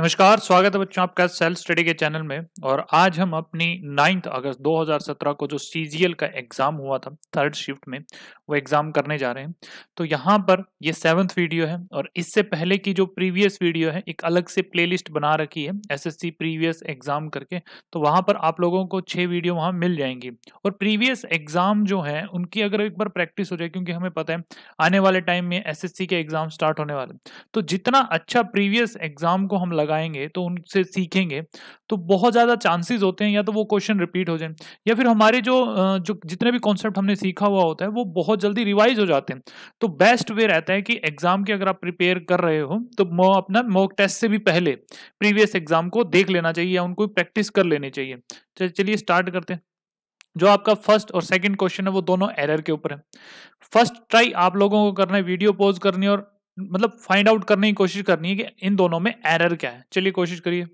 नमस्कार स्वागत है बच्चों आपका सेल्फ स्टडी के चैनल में और आज हम अपनी नाइन्थ अगस्त 2017 को जो सी का एग्ज़ाम हुआ था थर्ड शिफ्ट में वो एग्ज़ाम करने जा रहे हैं तो यहाँ पर ये सेवन्थ वीडियो है और इससे पहले की जो प्रीवियस वीडियो है एक अलग से प्लेलिस्ट बना रखी है एसएससी प्रीवियस एग्ज़ाम करके तो वहाँ पर आप लोगों को छः वीडियो वहाँ मिल जाएंगी और प्रीवियस एग्ज़ाम जो है उनकी अगर एक बार प्रैक्टिस हो जाए क्योंकि हमें पता है आने वाले टाइम में एस के एग्ज़ाम स्टार्ट होने वाले तो जितना अच्छा प्रीवियस एग्ज़ाम को हम लगा लगाएंगे तो उनसे सीखेंगे तो बहुत ज़्यादा चांसेस होते हैं या तो वो क्वेश्चन रिपीट हो जाए या फिर हमारे जो जो जितने भी कॉन्सेप्ट हमने सीखा हुआ होता है वो बहुत जल्दी रिवाइज हो जाते हैं तो बेस्ट वे रहता है कि एग्ज़ाम के अगर आप प्रिपेयर कर रहे हो तो अपना मॉक टेस्ट से भी पहले प्रीवियस एग्ज़ाम को देख लेना चाहिए या उनको प्रैक्टिस कर लेनी चाहिए चलिए स्टार्ट करते हैं जो आपका फर्स्ट और सेकंड क्वेश्चन है वो दोनों एरर के ऊपर है फर्स्ट ट्राई आप लोगों को करना है वीडियो पॉज करनी और मतलब फाइंड आउट करने की कोशिश करनी है कि इन दोनों में एरर क्या है चलिए कोशिश करिए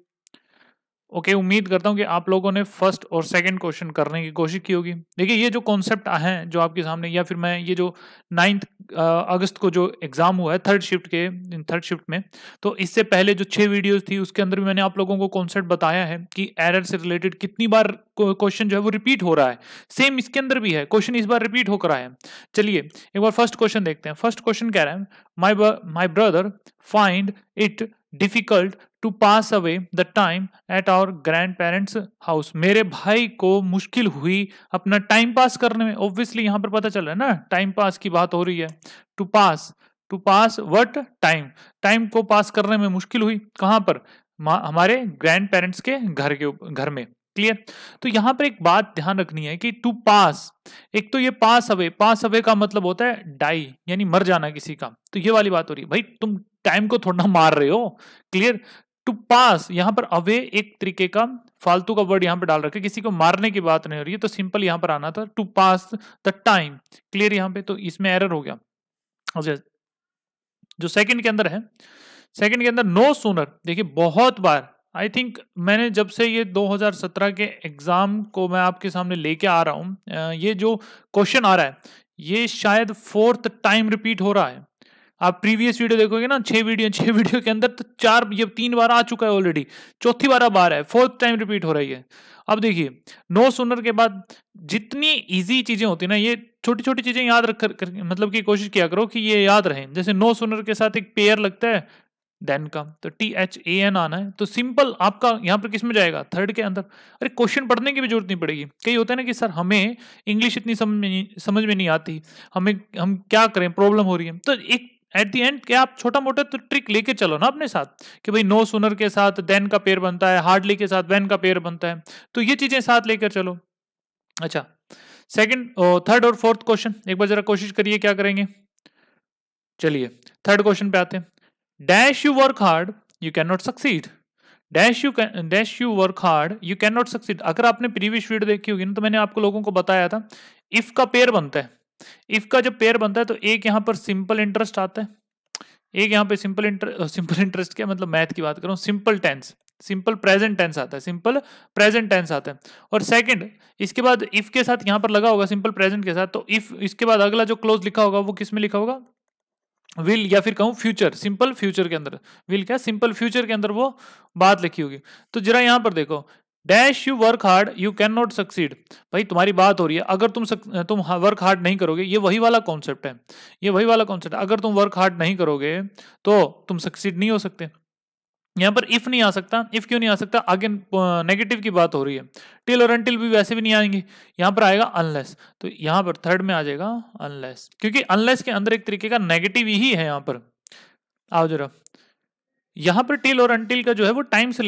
ओके okay, उम्मीद करता हूँ कि आप लोगों ने फर्स्ट और सेकंड क्वेश्चन करने की कोशिश की होगी देखिए ये जो कॉन्सेप्ट हैं जो आपके सामने या फिर मैं ये जो नाइन्थ अगस्त को जो एग्ज़ाम हुआ है थर्ड शिफ्ट के थर्ड शिफ्ट में तो इससे पहले जो छह वीडियोस थी उसके अंदर भी मैंने आप लोगों को कॉन्सेप्ट बताया है कि एरर से रिलेटेड कितनी बार क्वेश्चन जो है वो रिपीट हो रहा है सेम इसके अंदर भी है क्वेश्चन इस बार रिपीट होकर आया है चलिए एक बार फर्स्ट क्वेश्चन देखते हैं फर्स्ट क्वेश्चन कह रहे हैं my my brother find it difficult to pass away the time at our grandparents house मेरे भाई को मुश्किल हुई अपना टाइम पास करने में ऑब्वियसली यहाँ पर पता चल रहा है ना टाइम पास की बात हो रही है to pass to pass what time time को पास करने में मुश्किल हुई कहाँ पर हमारे ग्रैंड पेरेंट्स के घर के घर में क्लियर तो यहां पर एक बात ध्यान रखनी है कि टू पास एक तो ये पास अवे पास अवे का मतलब होता है डाई यानी मर जाना किसी का तो ये वाली बात हो रही है भाई तुम टाइम को थोड़ा मार रहे हो क्लियर टू पास यहां पर अवे एक तरीके का फालतू का वर्ड यहां पर डाल रखे किसी को मारने की बात नहीं हो रही है तो सिंपल यहां पर आना था to pass the time clear यहां पे तो इसमें एरर हो गया जो सेकंड के अंदर है सेकंड के अंदर नो सूनर देखिए बहुत बार आई थिंक मैंने जब से ये 2017 के एग्ज़ाम को मैं आपके सामने लेके आ रहा हूँ ये जो क्वेश्चन आ रहा है ये शायद फोर्थ टाइम रिपीट हो रहा है आप प्रीवियस वीडियो देखोगे ना छह वीडियो छह वीडियो के अंदर तो चार ये तीन बार आ चुका है ऑलरेडी चौथी बार अब आ रहा है फोर्थ टाइम रिपीट हो रही है अब देखिए नो सुनर के बाद जितनी इजी चीज़ें होती ना ये छोटी छोटी चीज़ें याद रख कर, कर मतलब की कोशिश किया करो कि ये याद रहे जैसे नो सुनर के साथ एक पेयर लगता है देन का तो टी एच ए एन आना है तो सिंपल आपका यहाँ पर किस में जाएगा थर्ड के अंदर अरे क्वेश्चन पढ़ने की भी जरूरत नहीं पड़ेगी कई होता है ना कि सर हमें इंग्लिश इतनी समझ में नहीं समझ में नहीं आती हमें हम क्या करें प्रॉब्लम हो रही है तो एक एट दी एंड क्या आप छोटा मोटा तो ट्रिक लेके चलो ना अपने साथ कि भाई नो सुनर के साथ देन का पेयर बनता है हार्डली के साथ वैन का पेयर बनता है तो ये चीजें साथ लेकर चलो अच्छा सेकेंड थर्ड और फोर्थ क्वेश्चन एक बार जरा कोशिश करिए क्या करेंगे चलिए थर्ड क्वेश्चन पे आते हैं dash you work hard you cannot succeed dash you dash you work hard you cannot succeed अगर आपने प्रीवियस वीडियो देखी होगी ना तो मैंने आपको लोगों को बताया था इफ का पेयर बनता है इफ का जब पेयर बनता है तो एक यहां पर सिंपल इंटरेस्ट आता है एक यहां पे सिंपल इंटरेस्ट सिंपल इंटरेस्ट क्या मतलब मैथ की बात करूं simple tense simple present tense आता है सिंपल प्रेजेंट टेंस आता है और सेकंड इसके बाद इफ के साथ यहां पर लगा होगा सिंपल प्रेजेंट के साथ तो इफ इसके बाद अगला जो क्लोज लिखा होगा वो किस में लिखा होगा विल या फिर कहूँ फ्यूचर सिंपल फ्यूचर के अंदर विल क्या सिंपल फ्यूचर के अंदर वो बात लिखी होगी तो जरा यहाँ पर देखो dash you work hard you cannot succeed भाई तुम्हारी बात हो रही है अगर तुम सक, तुम वर्क हार्ड नहीं करोगे ये वही वाला कॉन्सेप्ट है ये वही वाला कॉन्सेप्ट अगर तुम वर्क हार्ड नहीं करोगे तो तुम सक्सीड नहीं हो सकते यहाँ पर इफ नहीं आ सकता इफ क्यों नहीं आ सकता आगे नेगेटिव की बात हो रही है टिल और अनटिल भी वैसे भी नहीं आएंगे यहाँ पर आएगा अनलेस तो यहाँ पर थर्ड में आ जाएगा अनलेस क्योंकि अनलेस के अंदर एक तरीके का नेगेटिव ही है यहाँ पर आओ जरा यहाँ पर टिल और अनटिल का जो है वो टाइम से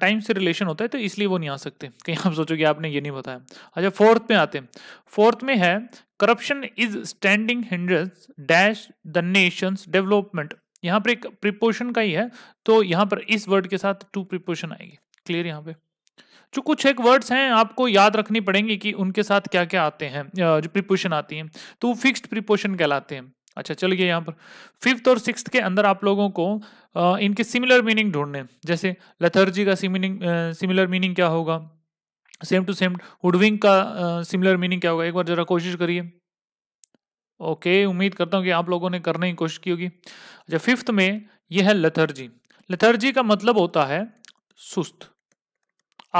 टाइम से रिलेशन होता है तो इसलिए वो नहीं आ सकते कहीं आप सोचोगे आपने ये नहीं बताया अच्छा फोर्थ में आते फोर्थ में है corruption is standing hindrance dash the nations development यहाँ पर एक प्रिपोशन का ही है तो यहाँ पर इस वर्ड के साथ टू प्रिपोशन आएगी क्लियर यहाँ पे जो कुछ एक वर्ड्स हैं आपको याद रखनी पड़ेंगे कि उनके साथ क्या क्या आते हैं जो प्रिपोशन आती हैं तो वो फिक्स्ड प्रिपोशन कहलाते हैं अच्छा चलिए यहाँ पर फिफ्थ और सिक्स के अंदर आप लोगों को इनके सिमिलर मीनिंग ढूंढने जैसे लथर्जी का सिमिलर मीनिंग क्या होगा सेम टू सेम हुडविंग का सिमिलर मीनिंग क्या होगा एक बार जरा कोशिश करिए ओके उम्मीद करता हूँ कि आप लोगों ने करने की कोशिश की होगी अच्छा फिफ्थ में यह है लथर्जी लथर्जी का मतलब होता है सुस्त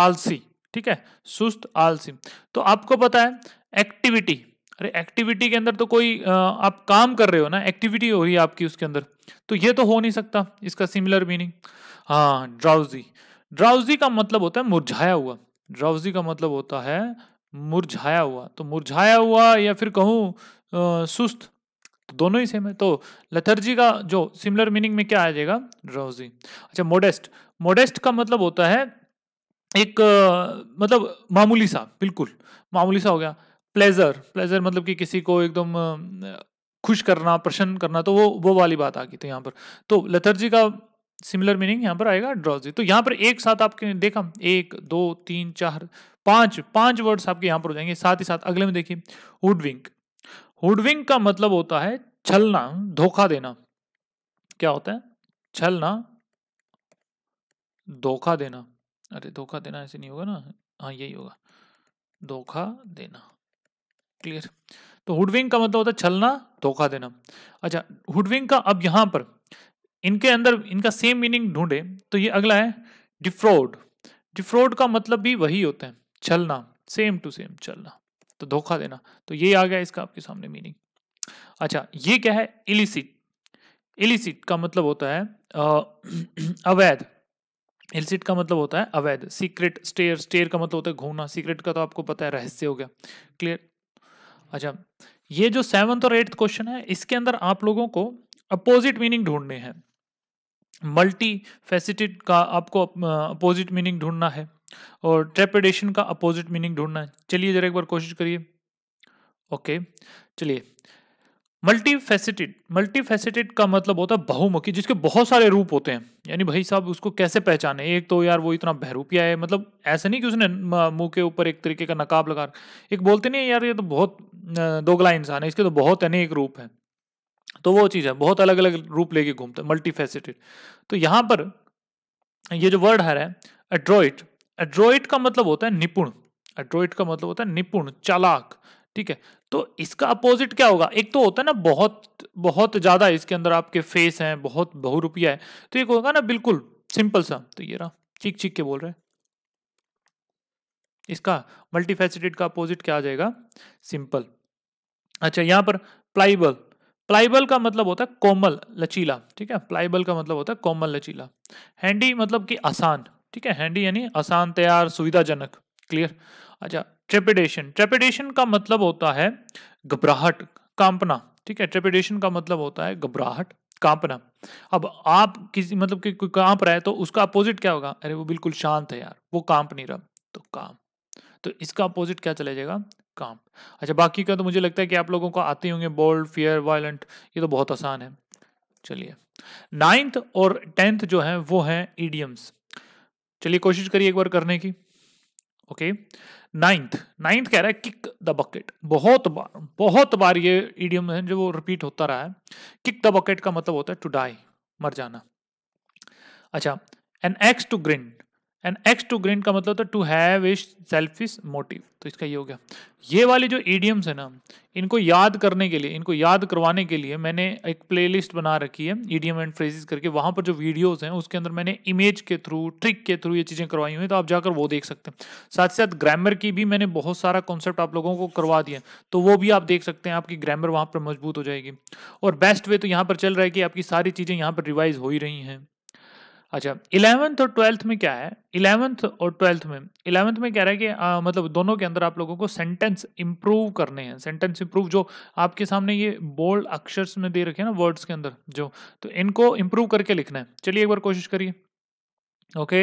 आलसी ठीक है सुस्त आलसी तो आपको पता है एक्टिविटी अरे एक्टिविटी के अंदर तो कोई आप काम कर रहे हो ना एक्टिविटी हो रही है आपकी उसके अंदर तो ये तो हो नहीं सकता इसका सिमिलर मीनिंग हाँ ड्राउजी ड्राउजी का मतलब होता है मुरझाया हुआ ड्राउजी का मतलब होता है मुरझाया हुआ तो मुरझाया हुआ या फिर कहूँ सुस्त तो दोनों ही सेम है तो लथर्जी का जो सिमिलर मीनिंग में क्या आ जाएगा रोजी अच्छा मोडेस्ट मोडेस्ट का मतलब होता है एक मतलब मामूली सा बिल्कुल मामूली सा हो गया प्लेजर प्लेजर मतलब कि किसी को एकदम खुश करना प्रसन्न करना तो वो वो वाली बात आ गई तो यहाँ पर तो लथर्जी का सिमिलर मीनिंग यहाँ पर आएगा ड्रॉजी तो यहाँ पर एक साथ आपके देखा एक दो तीन चार पांच पांच वर्ड्स आपके यहाँ पर हो जाएंगे साथ ही साथ अगले में देखिए वुड विंक हुडविंग का मतलब होता है छलना धोखा देना क्या होता है छलना धोखा देना अरे धोखा देना ऐसे नहीं होगा ना हाँ यही होगा धोखा देना क्लियर तो हुडविंग का मतलब होता है छलना धोखा देना अच्छा हुडविंग का अब यहां पर इनके अंदर इनका सेम मीनिंग ढूंढे तो ये अगला है डिफ्रॉड डिफ्रॉड का मतलब भी वही होता है छलना सेम टू सेम चलना तो धोखा देना तो ये आ गया इसका आपके सामने मीनिंग अच्छा ये क्या है इलिसिट मतलब इलिसिट का मतलब होता है अवैध इलिसिट का मतलब होता है अवैध सीक्रेट स्टेयर स्टेयर का मतलब होता है घूमना सीक्रेट का तो आपको पता है रहस्य हो गया क्लियर अच्छा ये जो सेवंथ और एट्थ क्वेश्चन है इसके अंदर आप लोगों को अपोजिट मीनिंग ढूंढने हैं मल्टी फैसिटेड का आपको अपोजिट मीनिंग ढूंढना है और ट्रेपिडेशन का अपोजिट मीनिंग ढूंढना है चलिए जरा एक बार कोशिश करिए ओके चलिए मल्टीफेसिटेड मल्टीफेसिटेड का मतलब होता है बहुमुखी जिसके बहुत सारे रूप होते हैं यानी भाई साहब उसको कैसे पहचाने एक तो यार वो इतना बहरूपिया है मतलब ऐसा नहीं कि उसने मुंह के ऊपर एक तरीके का नकाब लगा एक बोलते नहीं यार ये तो बहुत दोगला इंसान है इसके तो बहुत अनेक रूप है तो वो चीज़ है बहुत अलग अलग रूप लेके घूमता है मल्टी तो यहाँ पर ये जो वर्ड है एड्रॉइट एड्रॉइड का मतलब होता है निपुण एड्रॉइड का मतलब होता है निपुण चालाक ठीक है तो इसका अपोजिट क्या होगा एक तो होता है ना बहुत बहुत ज़्यादा इसके अंदर आपके फेस हैं बहुत बहु रुपया है तो एक होगा ना बिल्कुल सिंपल सा तो ये रहा चीख चीक के बोल रहे इसका मल्टीफेसिटेड का अपोजिट क्या आ जाएगा सिंपल अच्छा यहां पर प्लाइबल प्लाइबल का मतलब होता है कोमल लचीला ठीक है प्लाइबल का मतलब होता है कोमल लचीला हैंडी मतलब कि आसान ठीक है हैंडी यानी आसान तैयार सुविधाजनक क्लियर अच्छा ट्रेपिडेशन ट्रेपिडेशन का मतलब होता है घबराहट कांपना ठीक है ट्रेपिडेशन का मतलब होता है घबराहट कांपना अब आप किसी मतलब कि कोई कांप रहा है तो उसका अपोजिट क्या होगा अरे वो बिल्कुल शांत है यार वो कांप नहीं रहा तो काम तो इसका अपोजिट क्या चला जाएगा काम अच्छा बाकी का तो मुझे लगता है कि आप लोगों को आते होंगे बोल्ड फियर वायलेंट ये तो बहुत आसान है चलिए नाइन्थ और टेंथ जो है वो है ईडियम्स चलिए कोशिश करिए एक बार करने की ओके नाइन्थ नाइन्थ कह रहा है किक द बकेट बहुत बार बहुत बार ये ईडियम है जो वो रिपीट होता रहा है किक द बकेट का मतलब होता है टू डाई मर जाना अच्छा an axe to grind and axe to grind का मतलब था to have a selfish motive तो इसका ये हो गया ये वाले जो ईडियम्स है ना इनको याद करने के लिए इनको याद करवाने के लिए मैंने एक प्लेलिस्ट बना रखी है ईडीएम एंड फ्रेजेस करके वहाँ पर जो वीडियोस हैं उसके अंदर मैंने इमेज के थ्रू ट्रिक के थ्रू ये चीज़ें करवाई हुई हैं तो आप जाकर वो देख सकते हैं साथ साथ ग्रामर की भी मैंने बहुत सारा कॉन्सेप्ट आप लोगों को करवा दिया तो वो भी आप देख सकते हैं आपकी ग्रामर वहाँ पर मजबूत हो जाएगी और बेस्ट वे तो यहाँ पर चल रहा है कि आपकी सारी चीज़ें यहाँ पर रिवाइज हो ही रही हैं अच्छा इलेवंथ और ट्वेल्थ में क्या है इलेवंथ और ट्वेल्थ में इलेवंथ में कह रहा है कि आ, मतलब दोनों के अंदर आप लोगों को सेंटेंस इंप्रूव करने हैं सेंटेंस इंप्रूव जो आपके सामने ये बोल्ड अक्षर में दे रखे हैं ना वर्ड्स के अंदर जो तो इनको इंप्रूव करके लिखना है चलिए एक बार कोशिश करिए ओके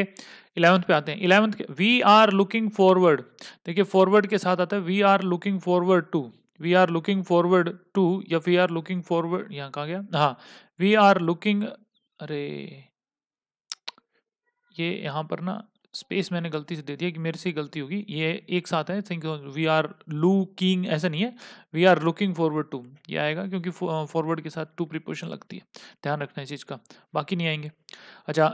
इलेवंथ पे आते हैं eleventh we are looking forward देखिए फॉरवर्ड के साथ आता है we are looking forward to we are looking forward to या वी आर लुकिंग फॉरवर्ड यहाँ कहा गया हाँ वी आर लुकिंग अरे ये यहाँ पर ना स्पेस मैंने गलती से दे दिया कि मेरे से गलती होगी ये एक साथ है think we are looking ऐसा नहीं है we are looking forward to ये आएगा क्योंकि फॉरवर्ड के साथ टू प्रिपोशन लगती है ध्यान रखना इस चीज़ का बाकी नहीं आएंगे अच्छा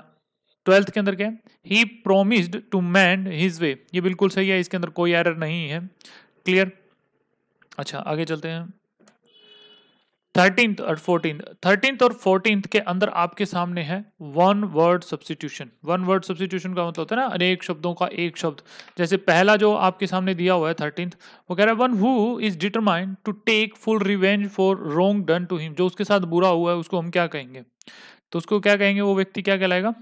ट्वेल्थ के अंदर क्या है ही promised to mend his way ये बिल्कुल सही है इसके अंदर कोई एरर नहीं है क्लियर अच्छा आगे चलते हैं थर्टीन और फोर्टीन थर्टीन और फोर्टीन के अंदर आपके सामने है one word substitution one word substitution का मतलब होता है ना अनेक शब्दों का एक शब्द जैसे पहला जो आपके सामने दिया हुआ है थर्टीन वो कह रहा है one who is determined to take full revenge for wrong done to him जो उसके साथ बुरा हुआ है उसको हम क्या कहेंगे तो उसको क्या कहेंगे वो व्यक्ति क्या कहलाएगा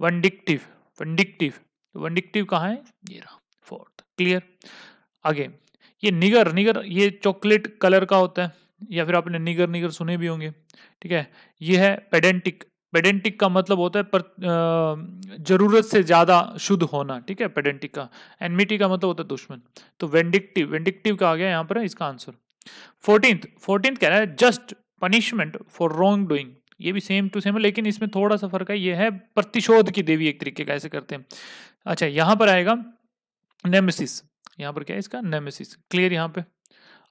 वनडिक्टिव वनडिक्टिव वनडिक्टिव कहाँ है ये रहा फोर्थ क्लियर आगे ये निगर निगर ये चॉकलेट कलर का होता है या फिर आपने निगर निगर सुने भी होंगे ठीक है ये है पेडेंटिक पेडेंटिक का मतलब होता है पर जरूरत से ज़्यादा शुद्ध होना ठीक है पेडेंटिक का एनमिटी का मतलब होता है दुश्मन तो वेंडिक्टिव वेंडिक्टिव का आ गया यहाँ पर है इसका आंसर फोर्टींथ फोर्टींथ कह रहा है just punishment for wrong doing ये भी सेम टू सेम है लेकिन इसमें थोड़ा सा फर्क है ये है प्रतिशोध की देवी एक तरीके का ऐसे करते हैं अच्छा यहाँ पर आएगा नेमेसिस यहाँ पर क्या है इसका नेमेसिस क्लियर यहाँ पे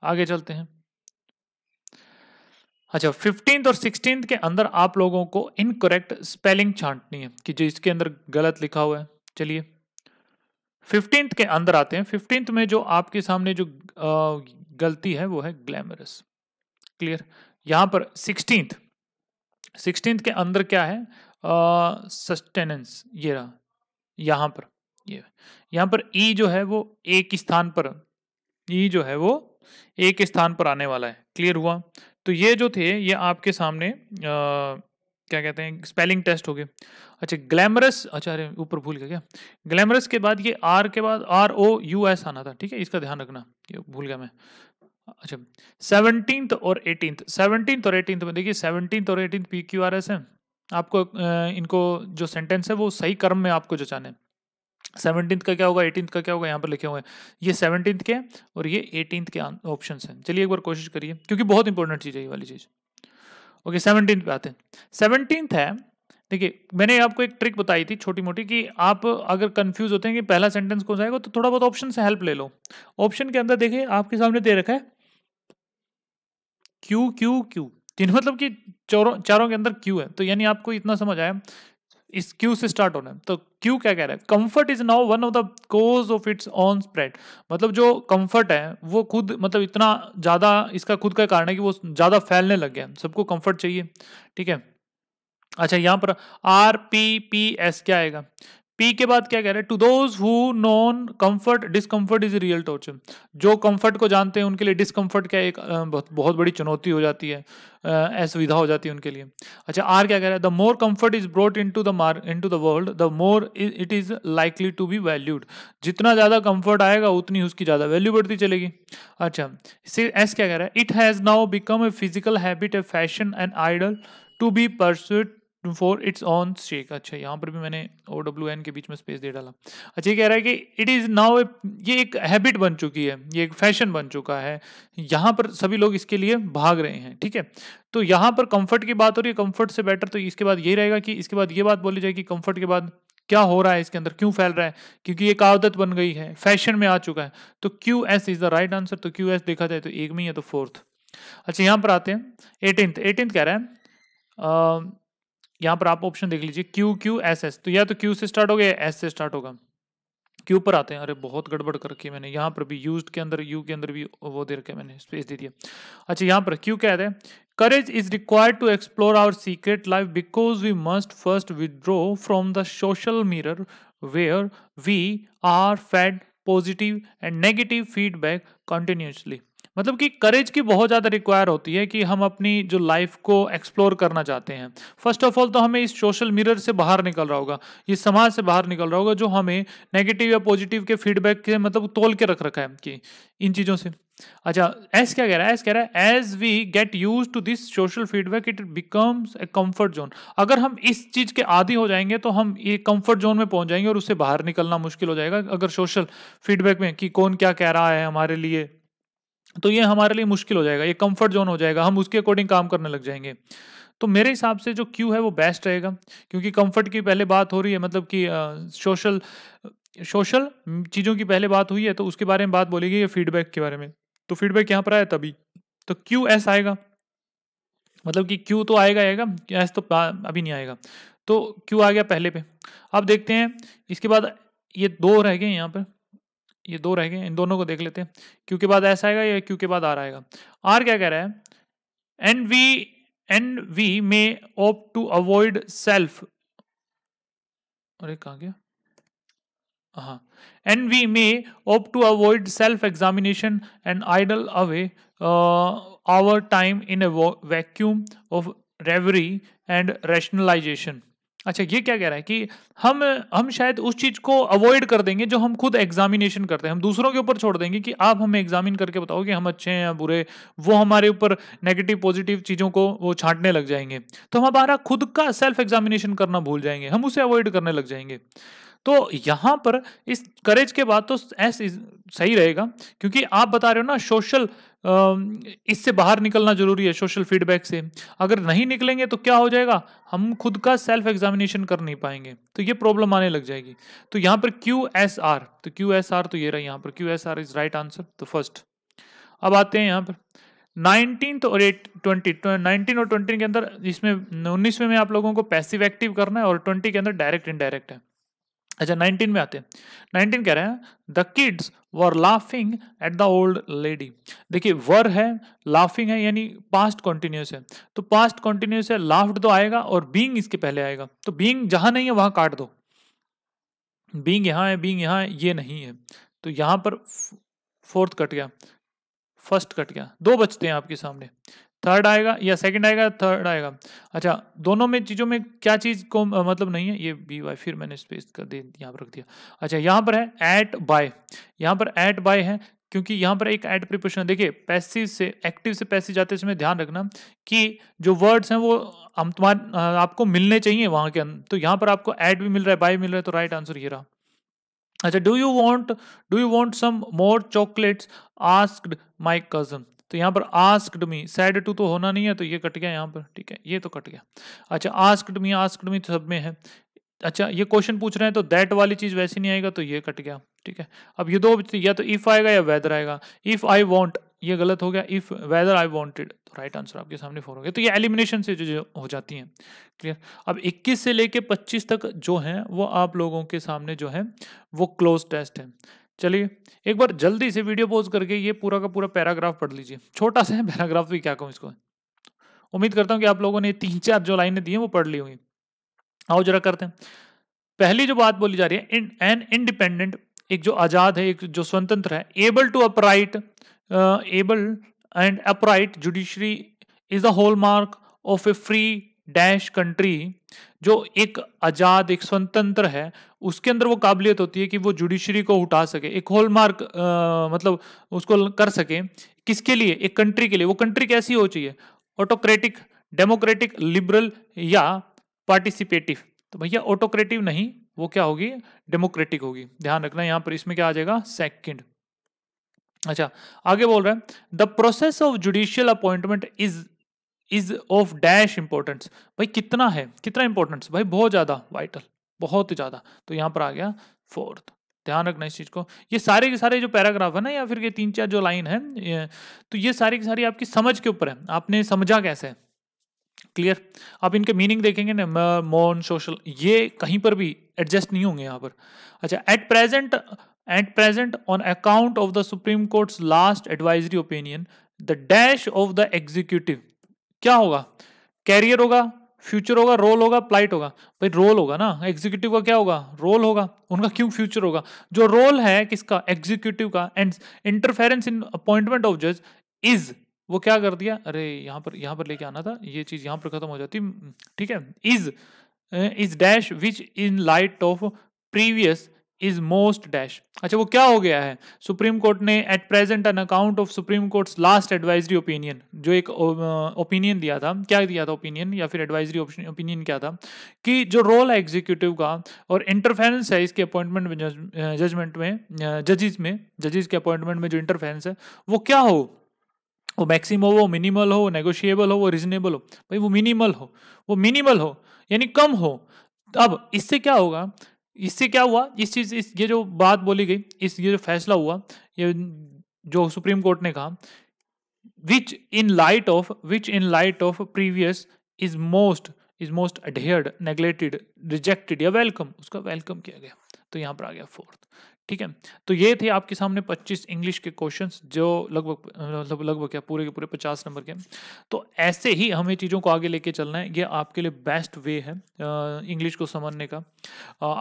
आगे चलते हैं अच्छा हाँ फिफ्टींथ और सिक्सटीन के अंदर आप लोगों को इनकरेक्ट स्पेलिंग छांटनी है कि जो इसके अंदर गलत लिखा हुआ है चलिए फिफ्टींथ के अंदर आते हैं फिफ्टींथ में जो आपके सामने जो गलती है वो है ग्लैमरस क्लियर यहां पर सिक्सटींथ सिक्सटींथ के अंदर क्या है सस्टेनेंस ये रहा यहां पर ये यहां पर ई e जो है वो एक स्थान पर ई e जो है वो एक स्थान पर आने वाला है क्लियर हुआ तो ये जो थे ये आपके सामने आ, क्या कहते हैं स्पेलिंग टेस्ट हो गए अच्छा ग्लैमरस अच्छा अरे ऊपर भूल गया क्या ग्लैमरस के बाद ये आर के बाद आर ओ यू एस आना था ठीक है इसका ध्यान रखना ये भूल गया मैं अच्छा सेवनटीन्थ और एटीन सेवनटीन्थ और एटीन में देखिए सेवनटीन्थ और eighteen P Q R S है आपको इनको जो सेंटेंस है वो सही क्रम में आपको जचाना है सेवनटीन का क्या होगा एटीन का क्या होगा यहाँ पर लिखे हुए हैं ये सेवनटीन के और ये एटीन के ऑप्शन हैं चलिए एक बार कोशिश करिए क्योंकि बहुत इंपॉर्टेंट चीज़ है ये वाली चीज़ ओके सेवनटीन पे आते हैं सेवनटीन है देखिए मैंने आपको एक ट्रिक बताई थी छोटी मोटी कि आप अगर कंफ्यूज होते हैं कि पहला सेंटेंस कौन जाएगा तो थोड़ा बहुत ऑप्शन से हेल्प ले लो ऑप्शन के अंदर देखिए आपके सामने दे रखा है क्यू क्यू क्यू तीन मतलब कि चारों चारों के अंदर क्यू है तो यानी आपको इतना समझ आया इस क्यू से स्टार्ट होना है तो क्यू क्या कह रहा है comfort is now one of the cause of its own spread मतलब जो कंफर्ट है वो खुद मतलब इतना ज़्यादा इसका खुद का कारण है कि वो ज़्यादा फैलने लग गया सबको कंफर्ट चाहिए ठीक है अच्छा यहाँ पर आर पी पी एस क्या आएगा पी के बाद क्या कह रहे हैं to those who known comfort discomfort is real torture जो कंफर्ट को जानते हैं उनके लिए डिसकंफर्ट क्या एक बहुत बहुत बड़ी चुनौती हो जाती है असुविधा हो जाती है उनके लिए अच्छा आर क्या कह रहा है the more comfort is brought into the mar into the world the more it is likely to be valued जितना ज़्यादा कंफर्ट आएगा उतनी उसकी ज़्यादा वैल्यू बढ़ती चलेगी अच्छा एस क्या कह रहा है it has now become a physical habit a fashion and idol to be pursued for its own sake अच्छा यहाँ पर भी मैंने ओ डब्ल्यू एन के बीच में स्पेस दे डाला अच्छा ये कह रहा है कि इट इज़ नाउ ये एक हैबिट बन चुकी है ये एक फैशन बन चुका है यहाँ पर सभी लोग इसके लिए भाग रहे हैं ठीक है तो यहाँ पर कंफर्ट की बात हो रही है कंफर्ट से बेटर तो इसके बाद ये रहेगा कि इसके बाद ये बात बोली जाएगी कम्फर्ट के बाद क्या हो रहा है इसके अंदर क्यों फैल रहा है क्योंकि एक आदत बन गई है फैशन में आ चुका है तो Q S is the right answer तो क्यू एस देखा जाए तो एक में ही है तो फोर्थ अच्छा यहाँ पर आते हैं एटीनथ एटीनथ कह रहा है यहाँ पर आप ऑप्शन देख लीजिए क्यू क्यू एस एस तो या तो क्यू से स्टार्ट होगा या एस से स्टार्ट होगा क्यू पर आते हैं अरे बहुत गड़बड़ कर रखी मैंने यहाँ पर भी यूज के अंदर यू के अंदर भी वो दे रखे मैंने स्पेस दे दिया अच्छा यहाँ पर क्यू कहते हैं courage is required to explore our secret life because we must first withdraw from the social mirror where we are fed positive and negative feedback continuously मतलब कि करेज की बहुत ज़्यादा रिक्वायर होती है कि हम अपनी जो लाइफ को एक्सप्लोर करना चाहते हैं फर्स्ट ऑफ ऑल तो हमें इस सोशल मिरर से बाहर निकल रहा होगा इस समाज से बाहर निकल रहा होगा जो हमें नेगेटिव या पॉजिटिव के फीडबैक के मतलब तोल के रख रखा है कि इन चीज़ों से अच्छा एस क्या कह रहा है एस कह रहा है as we get used to this social feedback it becomes a comfort zone अगर हम इस चीज़ के आदि हो जाएंगे तो हम ये कम्फर्ट जोन में पहुंच जाएंगे और उससे बाहर निकलना मुश्किल हो जाएगा अगर सोशल फीडबैक में कि कौन क्या कह रहा है हमारे लिए तो ये हमारे लिए मुश्किल हो जाएगा ये कंफर्ट जोन हो जाएगा हम उसके अकॉर्डिंग काम करने लग जाएंगे तो मेरे हिसाब से जो क्यू है वो बेस्ट रहेगा क्योंकि कंफर्ट की पहले बात हो रही है मतलब कि सोशल सोशल चीज़ों की पहले बात हुई है तो उसके बारे में बात बोलेगी ये फीडबैक के बारे में तो फीडबैक यहाँ पर आया तभी तो क्यू एस आएगा मतलब कि क्यू तो आएगा आएगा एस तो अभी नहीं आएगा तो क्यू आ गया पहले पे अब देखते हैं इसके बाद ये दो रह गए यहाँ पर ये दो रह गए इन दोनों को देख लेते हैं क्यू के बाद ऐसा आएगा या क्यू के बाद आर आएगा आर क्या कह रहा है and we and we may opt to avoid self अरे कहा गया हाँ and we may opt to avoid self examination and idle away our time in a vacuum of reverie and rationalisation अच्छा ये क्या कह रहा है कि हम हम शायद उस चीज को अवॉइड कर देंगे जो हम खुद एग्जामिनेशन करते हैं हम दूसरों के ऊपर छोड़ देंगे कि आप हमें एग्जामिन करके बताओ कि हम अच्छे हैं या बुरे वो हमारे ऊपर नेगेटिव पॉजिटिव चीजों को वो छांटने लग जाएंगे तो हम हमारा खुद का सेल्फ एग्जामिनेशन करना भूल जाएंगे हम उसे अवॉइड करने लग जाएंगे तो यहाँ पर इस करेज के बाद तो ऐसा सही रहेगा क्योंकि आप बता रहे हो ना सोशल इससे बाहर निकलना जरूरी है सोशल फीडबैक से अगर नहीं निकलेंगे तो क्या हो जाएगा हम खुद का सेल्फ एग्जामिनेशन कर नहीं पाएंगे तो ये प्रॉब्लम आने लग जाएगी तो यहाँ पर क्यू एस आर तो क्यू एस आर तो ये रहा यहाँ पर Q S R is right answer तो फर्स्ट अब आते हैं यहाँ पर नाइनटीन और एट ट्वेंटी नाइनटीन और ट्वेंटी के अंदर इसमें उन्नीसवें में आप लोगों को पैसिव एक्टिव करना है और ट्वेंटी के अंदर डायरेक्ट इनडायरेक्ट है अच्छा 19 में आते हैं 19 कह रहे हैं the kids were laughing at the old lady देखिए वर है लाफिंग है यानी पास्ट कॉन्टिन्यूस है तो पास्ट कॉन्टिन्यूस है लाफ्ट तो आएगा और बींग इसके पहले आएगा तो बींग जहां नहीं है वहां काट दो बींग यहां है बींग यहां है ये नहीं है तो यहां पर फोर्थ कट गया फर्स्ट कट गया दो बचते हैं आपके सामने थर्ड आएगा या सेकंड आएगा थर्ड आएगा अच्छा दोनों में चीज़ों में क्या चीज़ को मतलब नहीं है ये बी वाई फिर मैंने स्पेस कर दे यहाँ पर रख दिया अच्छा यहाँ पर है एट बाय यहाँ पर एट बाय है क्योंकि यहाँ पर एक एड प्रिपोशन देखिए पैसिव से एक्टिव से पैसिव जाते समय ध्यान रखना कि जो वर्ड्स हैं वो हम तुम्हारे आपको मिलने चाहिए वहाँ के अंदर तो यहाँ पर आपको एड भी मिल रहा है बाय मिल रहा है तो राइट आंसर ये रहा अच्छा do you want do you want some more chocolates asked my cousin तो यहाँ पर आस्कड मी सैड टू तो होना नहीं है तो ये कट गया यहाँ पर ठीक है ये तो कट गया अच्छा आस्कड मी आस्कड मी सब में है अच्छा ये क्वेश्चन पूछ रहे हैं तो दैट वाली चीज़ वैसे नहीं आएगा तो ये कट गया ठीक है अब ये दो या तो इफ़ आएगा या वेदर आएगा इफ़ आई वॉन्ट ये गलत हो गया इफ़ वेदर आई वॉन्टेड तो राइट आंसर आपके सामने फोर हो गया तो ये एलिमिनेशन से जो हो जाती हैं क्लियर अब 21 से लेके 25 तक जो हैं वो आप लोगों के सामने जो है वो क्लोज टेस्ट है चलिए एक बार जल्दी से वीडियो पोज करके ये पूरा का पूरा पैराग्राफ पढ़ लीजिए छोटा सा है पैराग्राफ भी क्या कहूँ इसको उम्मीद करता हूँ कि आप लोगों ने तीन चार जो लाइनें दी हैं वो पढ़ ली होंगी आओ जरा करते हैं पहली जो बात बोली जा रही है एन इंडिपेंडेंट एक जो आजाद है एक जो स्वतंत्र है able to upright able and upright judiciary is the hallmark of a free dash country जो एक आज़ाद एक स्वतंत्र है उसके अंदर वो काबिलियत होती है कि वो जुडिशरी को उठा सके एक होलमार्क मतलब उसको कर सके किसके लिए एक कंट्री के लिए वो कंट्री कैसी हो चाहिए ऑटोक्रेटिक डेमोक्रेटिक लिबरल या पार्टिसिपेटिव तो भैया ऑटोक्रेटिव नहीं वो क्या होगी डेमोक्रेटिक होगी ध्यान रखना यहाँ पर इसमें क्या आ जाएगा सेकेंड अच्छा आगे बोल रहे हैं the process of judicial appointment is is of dash importance भाई कितना है कितना इंपॉर्टेंस भाई बहुत ज़्यादा वाइटल बहुत ज़्यादा तो यहां पर आ गया फोर्थ ध्यान रखना इस चीज़ को ये सारे के सारे जो पैराग्राफ है ना या फिर ये तीन चार जो लाइन है तो ये सारी की सारी आपकी समझ के ऊपर है आपने समझा कैसे है क्लियर आप इनके मीनिंग देखेंगे ना मोन सोशल ये कहीं पर भी एडजस्ट नहीं होंगे यहाँ पर अच्छा at present at present on account of the Supreme Court's last advisory opinion the dash of the executive क्या होगा कैरियर होगा फ्यूचर होगा रोल होगा प्लाइट होगा भाई रोल होगा ना एग्जीक्यूटिव का क्या होगा रोल होगा उनका क्यों फ्यूचर होगा जो रोल है किसका एग्जीक्यूटिव का and interference in appointment of जज इज वो क्या कर दिया अरे यहाँ पर यहाँ पर लेके आना था ये चीज़ यहाँ पर खत्म हो जाती ठीक है is is dash which in light of previous is most dash अच्छा वो क्या हो गया है सुप्रीम कोर्ट ने at present an account of Supreme Court last advisory opinion जो एक ओपिनियन दिया था क्या दिया था ओपिनियन या फिर एडवाइजरी ओपिनियन क्या था कि जो रोल है एग्जीक्यूटिव का और इंटरफेरेंस है इसके अपॉइंटमेंट जजमेंट में जजिस में जजिस के अपॉइंटमेंट में जो इंटरफेरेंस है वो क्या हो वो मैक्सिम हो वो मिनिमल हो नेगोशिएबल हो वो रिजनेबल हो भाई वो मिनिमल हो वो मिनिमल हो यानी कम हो अब इससे क्या होगा इससे क्या हुआ इस चीज इस ये जो बात बोली गई इस ये जो फैसला हुआ ये जो सुप्रीम कोर्ट ने कहा which in light of which in light of previous is most is most adhered neglected rejected या वेलकम उसका वेलकम किया गया तो यहाँ पर आ गया फोर्थ ठीक है तो ये थे आपके सामने 25 इंग्लिश के क्वेश्चंस जो लगभग लगभग मतलब लगभग क्या पूरे के पूरे 50 नंबर के तो ऐसे ही हमें चीज़ों को आगे लेके चलना है ये आपके लिए बेस्ट वे है इंग्लिश को समझने का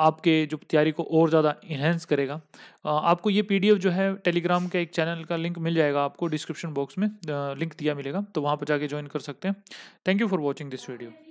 आपके जो तैयारी को और ज़्यादा इन्हेंस करेगा आपको ये पी जो है टेलीग्राम का एक चैनल का लिंक मिल जाएगा आपको डिस्क्रिप्शन बॉक्स में लिंक दिया मिलेगा तो वहाँ पर जाके ज्वाइन कर सकते हैं thank you for watching this video